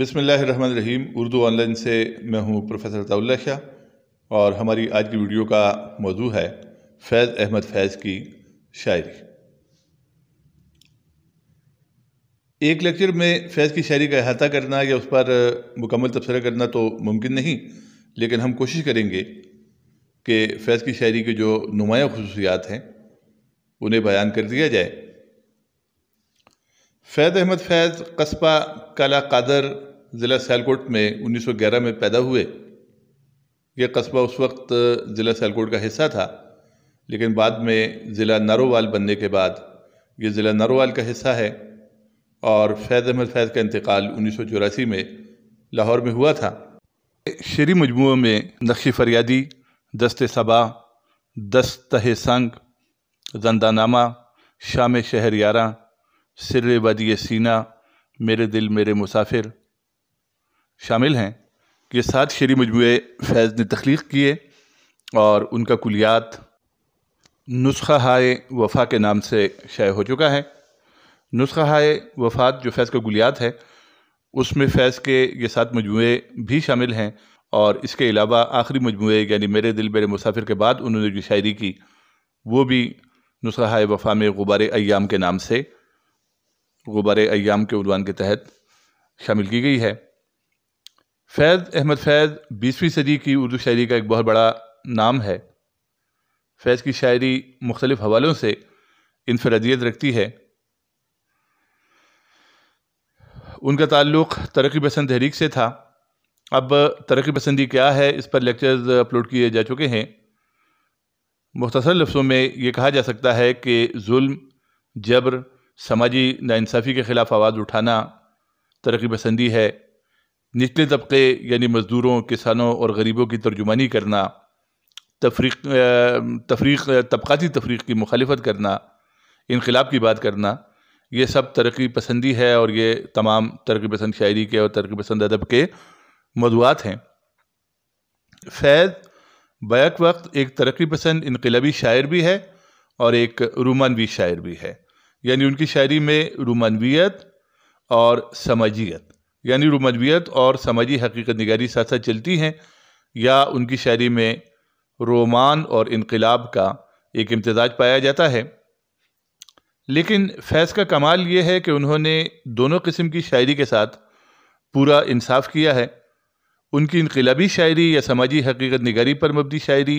रहीम Urdu online से मैं हूँ प्रोफेसर ताउल्ला शाह और हमारी आज की वीडियो का मौजू है फैज़ अहमद फैज़ की शायरी एक लेक्चर में फैज़ की शायरी का अहाता करना या उस पर मुकम्मल तबसरा करना तो मुमकिन नहीं लेकिन हम कोशिश करेंगे कि फैज़ की शायरी के जो नुमाया खसूसियात हैं उन्हें बयान कर दिया जाए फैज़ अहमद फैज़ कस्बा कला कादर ज़िला सैलकोट में 1911 में पैदा हुए यह कस्बा उस वक्त ज़िला सैलकोट का हिस्सा था लेकिन बाद में ज़िला नारोवाल बनने के बाद ये ज़िला नारोवाल का हिस्सा है और फैज़ अहमद फैज़ का इंतकाल उन्नीस में लाहौर में हुआ था शेरी मजमू में नक्शी फरियादी दस्त सबा दस्त संग जंदानामा शाम शहर यारा सिर वदी सीना मेरे दिल मेरे मुसाफिर शामिल हैं ये सात शेरी मजमु फैज़ ने तख्लीक किए और उनका कुलियात नुस्खा हाय वफ़ा के नाम से शाये हो चुका है नुस्खा हाय वफ़ात जो फैज़ का गुलियात है उसमें फैज़ के ये सात मजमु भी शामिल हैं और इसके अलावा आखिरी मजमू यानी मेरे दिल मेरे मुसाफिर के बाद उन्होंने जो शायरी की वो भी नुस्खा हाय वफ़ा में गुबार अयाम के नाम से गुबार अयाम के उदवान के तहत शामिल की गई है फैज़ अहमद फैज़ बीसवीं सदी की उर्दू शायरी का एक बहुत बड़ा नाम है फैज़ की शायरी मुख्तलिफ़ हवालों से इनफरदियत रखती है उनका ताल्लुक़ तरक्की पसंद तहरीक से था अब तरक्की पसंदी क्या है इस पर लेक्चर्स अपलोड किए जा चुके हैं मुख्तर लफ्ज़ों में ये कहा जा सकता है कि जुल्म जबर समाजी नासाफ़ी के ख़िलाफ़ आवाज़ उठाना तरक्की पसंदी है निचले तबके यानी मज़दूरों किसानों और गरीबों की तर्जुमानी करना तफरीक तफरीक तबक़ाती तफरीक की मुखालफत करना इनकलाब की बात करना ये सब तरक्की पसंदी है और ये तमाम तरक्की पसंद शायरी के और तरक्की पसंद अदब के मदूआत हैं फैज़ बैक वक्त एक तरक्की पसंद इनकलाबी शायर भी है और एक रोमानवी शायर भी है यानी उनकी शायरी में रोमानवीत और समाजियत यानी रोमजबियत और समाजी हकीकत निगारी साथ साथ चलती हैं या उनकी शायरी में रोमान और इनकलाब का एक इम्तजाज पाया जाता है लेकिन फैज़ का कमाल ये है कि उन्होंने दोनों किस्म की शायरी के साथ पूरा इंसाफ किया है उनकी इनकलाबी शायरी या समाजी हकीकत निगारी पर मबनी शायरी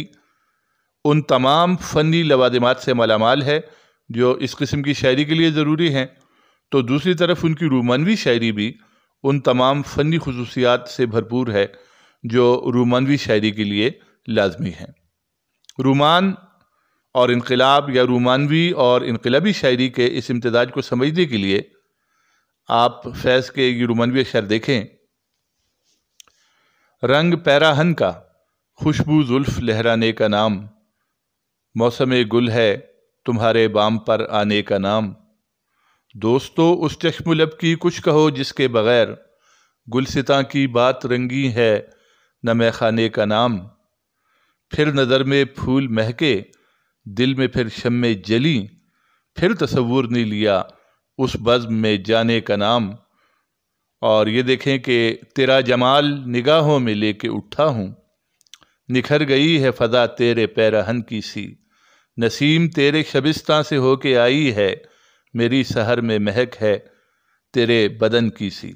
उन तमाम फ़नी लवादमात से मालामाल है जो इस किस्म की शायरी के लिए ज़रूरी हैं तो दूसरी तरफ उनकी रोमानवी शायरी भी उन तमाम फ़नी खसूसियात से भरपूर है जो रोमानवी शायरी के लिए लाजमी हैं रोमान और इनकलाब या रोमानवी और इनकलाबी शायरी के इस इम्तजाज को समझने के लिए आप फैज़ के ये रोमानवी अशर देखें रंग पैराहन का खुशबू जुल्फ लहराने का नाम मौसम गुल है तुम्हारे बाम पर आने का नाम दोस्तों उस चश्मलब की कुछ कहो जिसके बग़ैर गुलसिता की बात रंगी है न खाने का नाम फिर नज़र में फूल महके दिल में फिर शमे जली फिर तस्वूर ने लिया उस बज़म में जाने का नाम और ये देखें कि तेरा जमाल निगाहों में लेके उठा हूँ निखर गई है फ़दा तेरे पैरहन की सी नसीम तेरे शबिस्तान से होके आई है मेरी शहर में महक है तेरे बदन की सी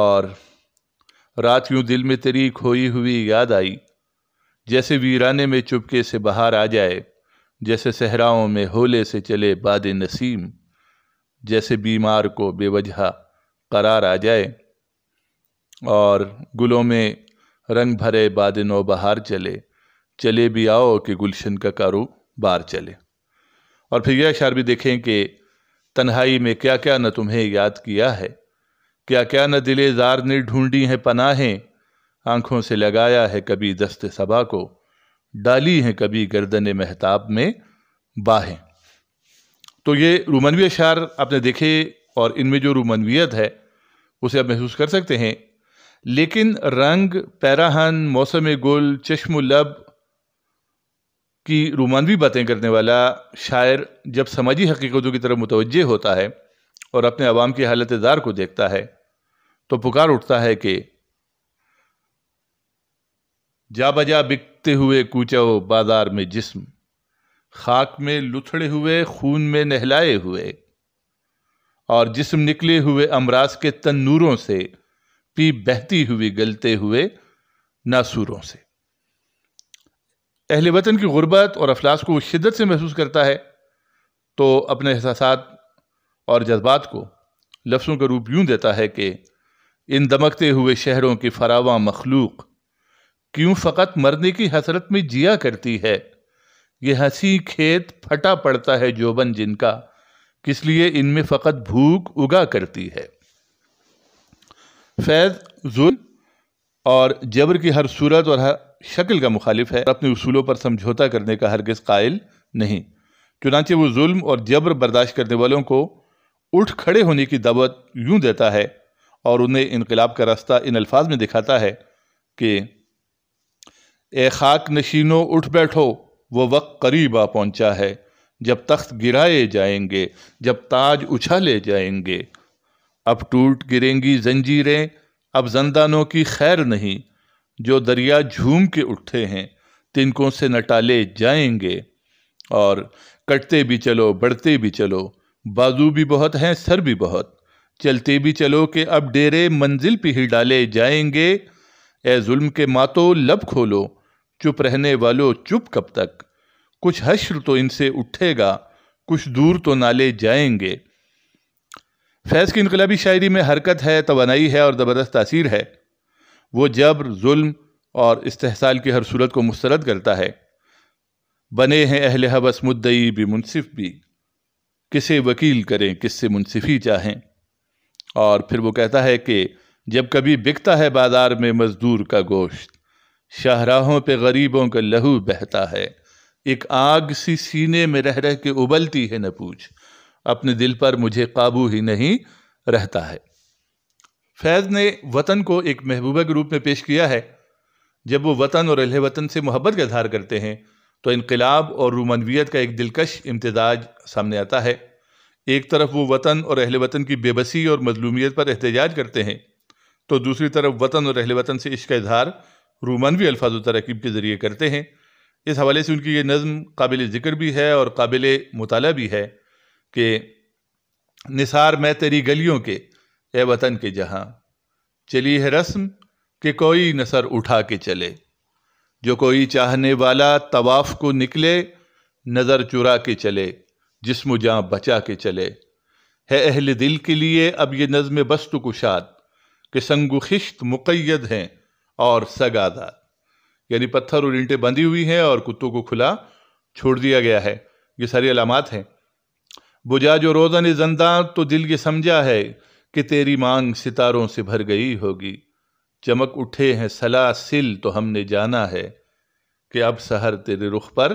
और रात यूँ दिल में तेरी खोई हुई याद आई जैसे वीराने में चुपके से बाहर आ जाए जैसे सहराओं में होले से चले बाद नसीम जैसे बीमार को बेवजह करार आ जाए और गुलों में रंग भरे बाद नो बहार चले चले भी आओ कि गुलशन का बार चले और फिर यह शार भी देखें कि तन्हाई में क्या क्या न तुम्हें याद किया है क्या क्या न जार ने ढूंढी हैं पनाहें आंखों से लगाया है कभी दस्त सबा को डाली हैं कभी गर्दन महताब में बाहें तो ये रोमनवी अशार आपने देखे और इनमें जो रोमनवियत है उसे आप महसूस कर सकते हैं लेकिन रंग पैराहन मौसम गुल चश्म लब की रोमानवी बातें करने वाला शायर जब समाजी हकीकतों की तरफ मुतवजह होता है और अपने आवाम की हालत दार को देखता है तो पुकार उठता है कि जा बजा बिकते हुए कूचो बाजार में जिस्म खाक में लुथड़े हुए खून में नहलाए हुए और जिस्म निकले हुए अमराज के तन्नूरों से पी बहती हुई गलते हुए नासूरों से अहल वतन की गुरबत और अफलास को शिद्दत से महसूस करता है तो अपने एहसास और जज्बात को लफ्सों का रूप यूँ देता है कि इन दमकते हुए शहरों की फरावा मखलूक क्यों फ़कत मरने की हसरत में जिया करती है यह हंसी खेत फटा पड़ता है जोबन जिनका किस लिए इनमें फ़कत भूख उगा करती है फैज़ जुल और जबर की हर सूरत और हर शक्ल का मुखालिफ है अपने उसूलों पर समझौता करने का हरगज़ कायल नहीं चुनाचे वो जुल्म और जबर बर्दाश्त करने वालों को उठ खड़े होने की दावत यूं देता है और उन्हें इनकलाब का रास्ता इन अल्फाज में दिखाता है कि ए खाक नशीनों उठ बैठो वो वक्त करीब आ पहुंचा है जब तख्त गिराए जाएंगे जब ताज उछाले जाएंगे अब टूट गिरेंगी जंजीरें अब जंदानों की खैर नहीं जो दरिया झूम के उठे हैं तिनकों से नटाले जाएंगे और कटते भी चलो बढ़ते भी चलो बाजू भी बहुत हैं सर भी बहुत चलते भी चलो कि अब डेरे मंजिल पे ही डाले जाएंगे ए जुल्म के मातो लब खोलो चुप रहने वालों चुप कब तक कुछ हश्र तो इनसे उठेगा कुछ दूर तो नाले जाएंगे फैज़ की इनकलाबी शायरी में हरकत है तोानाई है और ज़बरदस्त तासीर है वो जबर जुल्म और इस्तेसाल की हर सूरत को मुस्तरद करता है बने हैं अहल हवस मुद्दई भी मुनसिफ भी किसे वकील करें किससे मुनसिफी चाहें और फिर वो कहता है कि जब कभी बिकता है बाजार में मज़दूर का गोश्त शाहराहों पे गरीबों का लहू बहता है एक आग सी सीने में रह रह के उबलती है न पूछ अपने दिल पर मुझे काबू ही नहीं रहता है फैज़ ने वतन को एक महबूबा के रूप में पेश किया है जब वो वतन और अहल वतन से मोहब्बत का इजहार करते हैं तो इनकलाब और रूमानवियत का एक दिलकश इम्तजाज सामने आता है एक तरफ वो वतन और अहल वतन की बेबसी और मजलूमियत पर एहतजाज करते हैं तो दूसरी तरफ वतन और अहल वतन से इश्क इजहार रूमानवी अल्फाज तरकीब के ज़रिए करते हैं इस हवाले से उनकी ये नज़म काबिल ज़िक्र भी है और काबिल मताल भी है कि निसार मैं तेरी गलियों के ए वतन के जहां चली है रस्म कि कोई नसर उठा के चले जो कोई चाहने वाला तवाफ को निकले नज़र चुरा के चले जिसम जहाँ बचा के चले है अहल दिल के लिए अब ये नज़म बस्त कुशाद कि संगुखिश्त मुक़ैद हैं और सगादात यानी पत्थर और इंटे बंधी हुई हैं और कुत्तों को खुला छोड़ दिया गया है ये सारी अलामत हैं बुझा जो रोज़न जंदा तो दिल ये समझा है कि तेरी मांग सितारों से भर गई होगी चमक उठे हैं सला सिल तो हमने जाना है कि अब सहर तेरे रुख पर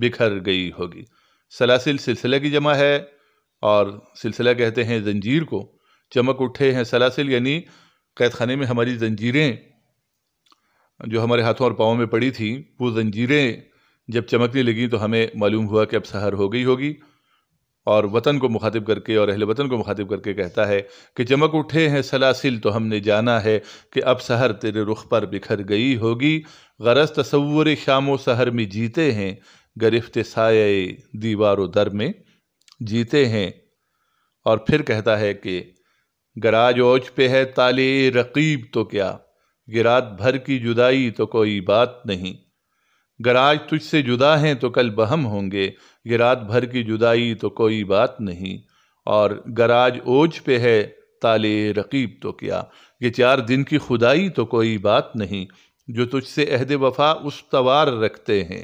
बिखर गई होगी सलासिल सिलसिले की जमा है और सिलसिला कहते हैं जंजीर को चमक उठे हैं सलासिल यानी कैद खाने में हमारी जंजीरें जो हमारे हाथों और पाँव में पड़ी थी वो जंजीरें जब चमकने लगी तो हमें मालूम हुआ कि अब सहर हो गई होगी और वतन को मुखातिब करके और अहल वतन को मुखातिब करके कहता है कि चमक उठे हैं सलासिल तो हमने जाना है कि अब सहर तेरे रुख पर बिखर गई होगी गरज तस्वुर शाम सहर में जीते हैं गरिफ्त साय दीवार दर में जीते हैं और फिर कहता है कि गराज ओज पे है ताले रकीब तो क्या गिरात भर की जुदाई तो कोई बात नहीं अगर आज तुझसे जुदा हैं तो कल बहम होंगे ये रात भर की जुदाई तो कोई बात नहीं और गराज ओझ पे है ताले रकीब तो क्या ये चार दिन की खुदाई तो कोई बात नहीं जो तुझसे अहद वफा उसवार रखते हैं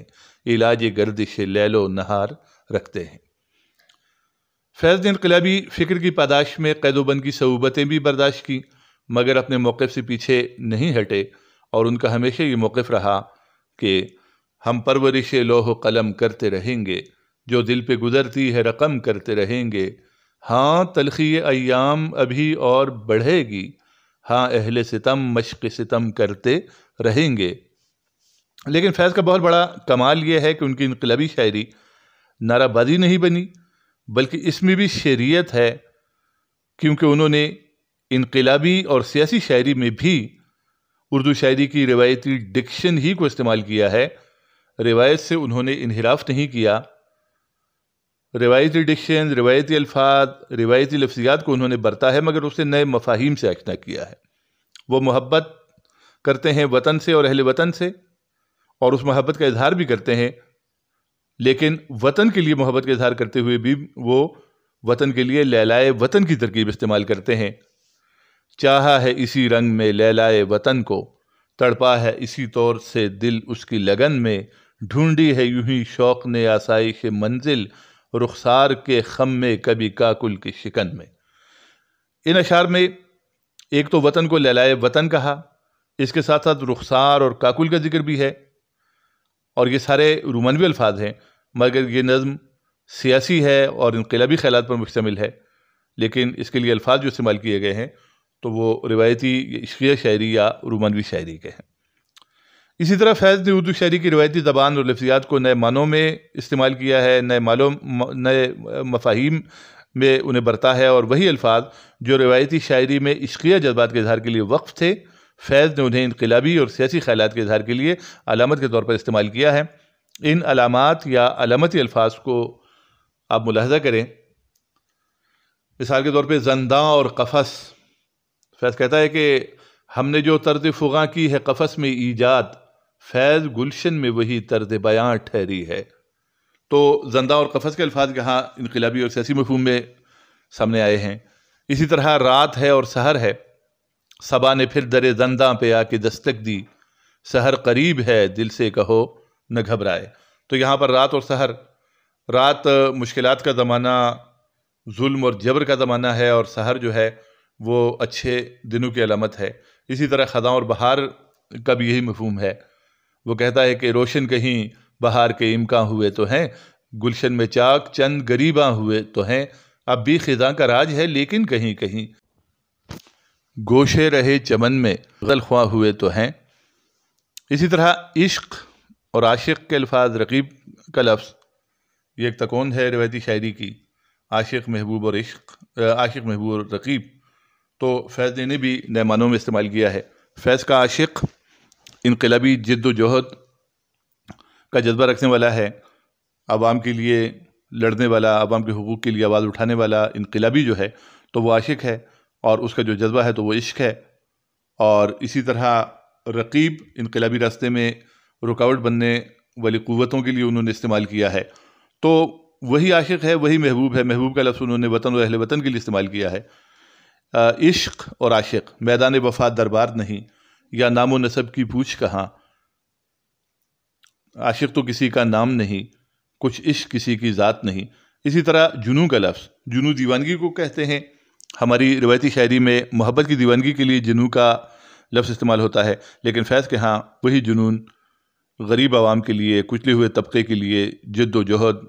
इलाज गर्दिश लैलो नहार रखते हैं फैज़ ने इनकलाबी फ़िक्र की पादाश में कैदोबंद की सहूबतें भी बर्दाश्त की मगर अपने मौक़ से पीछे नहीं हटे और उनका हमेशा ये मौक़ रहा कि हम परवरिश लोह कलम करते रहेंगे जो दिल पे गुजरती है रकम करते रहेंगे हाँ तलखी अयाम अभी और बढ़ेगी हाँ अहल सितम मश्क सितम करते रहेंगे लेकिन फैज़ का बहुत बड़ा कमाल यह है कि उनकी इनकलबी शायरी नाराबाजी नहीं बनी बल्कि इसमें भी शरीयत है क्योंकि उन्होंने इनकलाबी और सियासी शायरी में भी उर्दू शायरी की रिवायती डिक्शन ही को इस्तेमाल किया है रिवायत से उन्होंने इनहराफ नहीं किया रिवायती डिक्शन रिवायती अल्फाज रिवायती लफ्जियात को उन्होंने बरता है मगर उसे नए मफाहिम से अचना किया है वो मोहब्बत करते हैं वतन से और अहल वतन से और उस मोहब्बत का इजहार भी करते हैं लेकिन वतन के लिए मोहब्बत का इजहार करते हुए भी वो वतन के लिए लैलाए वतन की तरकीब इस्तेमाल करते हैं चाहा है इसी रंग में लैलाए वतन को तड़पा है इसी तौर से दिल उसकी लगन में ढूंढी है यूं ही शौक़ ने आसाइश मंजिल रुखसार के खम में कभी काकुल की शिकन में इन अशार में एक तो वतन को ललाए वतन कहा इसके साथ साथ रुखसार और काकुल का जिक्र भी है और ये सारे रोमनवी अल्फाज हैं मगर ये नज़म सियासी है और इनकलाबी ख्याल पर मुश्तमिल है लेकिन इसके लिए अल्फाज जो इस्तेमाल किए गए हैं तो वो रिवायती इश्किया शायरी या रोमनवी शायरी के हैं इसी तरह फैज़ ने उर्दू शायरी की रवायती ज़बान और लफ्जियात को नए मानों में इस्तेमाल किया है नए मालों नए मफाहिम में उन्हें बरता है और वही अल्फाज जो रवायती शायरी में इश्किया जज्बात के इजहार के लिए वक्फ थे फैज़ ने उन्हें इनकलाबी और सियासी ख्याल के इजहार के लिए अलामत के तौर पर इस्तेमाल किया है इन अलामत या अलामती अल्फाज को आप मुलाजा करें मिसाल के तौर पर जंदा और कफस फैज़ कहता है कि हमने जो तर्ज फ़ुगा की है कफस में ईजाद फैज़ गुलशन में वही तर्ज बयां ठहरी है तो जंदा और कफस के अल्फाज यहाँ इनकलाबी और सियासी मफहम में सामने आए हैं इसी तरह रात है और सहर है सबा ने फिर दर जंदा पे आके दस्तक दी सहर करीब है दिल से कहो न घबराए तो यहाँ पर रात और सहर रात मुश्किल का ज़माना जुल्म और जबर का ज़माना है और सहर जो है वो अच्छे दिनों की अलामत है इसी तरह ख़ज़ा और बहार का भी यही मफहम है वो कहता है कि रोशन कहीं बहार के इमका हुए तो हैं गुलशन में चाक चंद गरीबा हुए तो हैं अब भी खिजा का राज है लेकिन कहीं कहीं गोशे रहे चमन में गलख्वा हुए तो हैं इसी तरह इश्क और आशिक के अल्फाज रकीब का लफ्ज़ ये एक तकोंद है रवायती शायरी की आशिक महबूब और इश्क आशिक महबूब और रकीब तो फैज़ ने भी नए मानों में इस्तेमाल किया है फैज़ का आशिक इनकलाबी जद्दोजहद का जज्बा रखने वाला है आवाम के लिए लड़ने वाला आवाम के हकूक़ के लिए आवाज़ उठाने वाला इनकलाबी जो है तो वह आशिक है और उसका जो जज्बा है तो वह इश्क है और इसी तरह रकीब इनकलाबी रास्ते में रुकावट बनने वाली क़वतों के लिए उन्होंने इस्तेमाल किया है तो वही आशिक है वही महबूब है महबूब का लफ्ज़ उन्होंने वतन और अहल वतन के लिए इस्तेमाल किया है इश्क और आशिक मैदान वफा दरबार नहीं या नामो नसब की पूछ कहाँ आशिक तो किसी का नाम नहीं कुछ इश्क किसी की ज़ात नहीं इसी तरह जुनू का लफ्ज़ जुनू दीवानगी को कहते हैं हमारी रिवायती शायरी में मोहब्बत की दीवानगी के लिए जुनू का लफ्ज़ इस्तेमाल होता है लेकिन फैज़ के यहाँ वही जुनून गरीब आवाम के लिए कुचले हुए तबके के लिए जद्दोजहद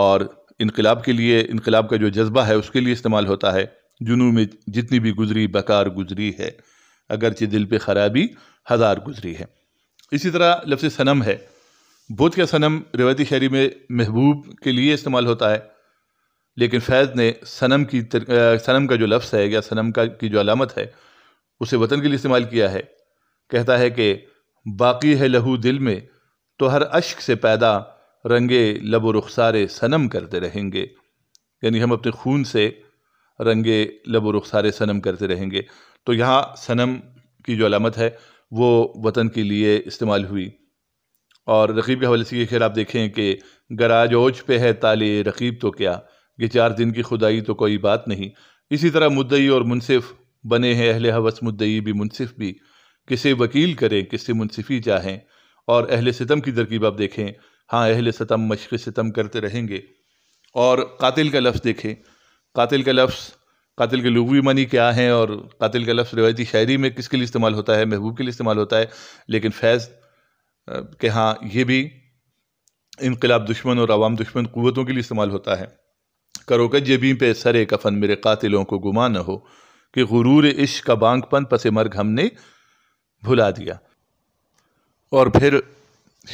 और इनकलाब के लिए इनकलाब का जो जज्बा है उसके लिए इस्तेमाल होता है जुनू में जितनी भी गुजरी बकार गुजरी है अगरचे दिल पे खराबी हज़ार गुजरी है इसी तरह लफ्ज़ सनम है बुध का सनम रिवायती शहरी में महबूब के लिए इस्तेमाल होता है लेकिन फैज़ ने सनम की तर, आ, सनम का जो लफ्ज़ है या सनम का की जो अलामत है उसे वतन के लिए इस्तेमाल किया है कहता है कि बाकी है लहू दिल में तो हर अश्क से पैदा रंगे लब रुखसारे सनम करते रहेंगे यानी हम अपने खून से रंगे लब रुखसारे सनम करते रहेंगे तो यहाँ सनम की जो अलामत है वो वतन के लिए इस्तेमाल हुई और रकीब के हवाले से ये खैर आप देखें कि गराज ओज पे है ताले रकीब तो क्या ये चार दिन की खुदाई तो कोई बात नहीं इसी तरह मुद्दई और मुनसिफ बने हैं अहल हवस मुद्दई भी मुनसिफ भी किसे वकील करें किसे मुनसिफी चाहें और अहल सितम की तरकीब आप देखें हाँ अहल सितम मशक़ सितम करते रहेंगे और कातिल का लफ्ज़ देखें कातिल के लफ्स कातिल के लघवी मनी क्या हैं और कातिल का लफ्स रिवायती शायरी में किसके लिए इस्तेमाल होता है महबूब के लिए इस्तेमाल होता है लेकिन फैज़ के हाँ ये भी इनकलाब दुश्मन और आवाम दुश्मन क़वतों के लिए इस्तेमाल होता है करो कर जबी पे सर कफन मेरे कातिलों को गुमा न हो कि गुरूर इश्क का बांगपन पस मर्ग हमने भुला दिया और फिर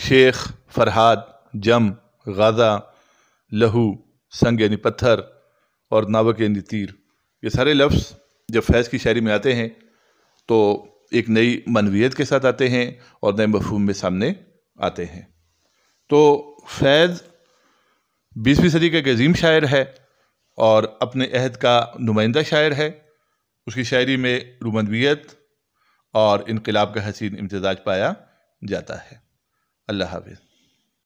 शेख फरहाद जम गाज़ा लहू संग यानी पत्थर और नावक के तीर ये सारे लफ्ज़ जब फैज़ की शायरी में आते हैं तो एक नई मनवियत के साथ आते हैं और नए मफहूम में सामने आते हैं तो फैज़ बीसवीं सदी का एक अजीम शायर है और अपने अहद का नुमाइंदा शायर है उसकी शायरी में रुमनवियत और इनकलाब का हसीन इम्तजाज पाया जाता है अल्लाह हाफिज़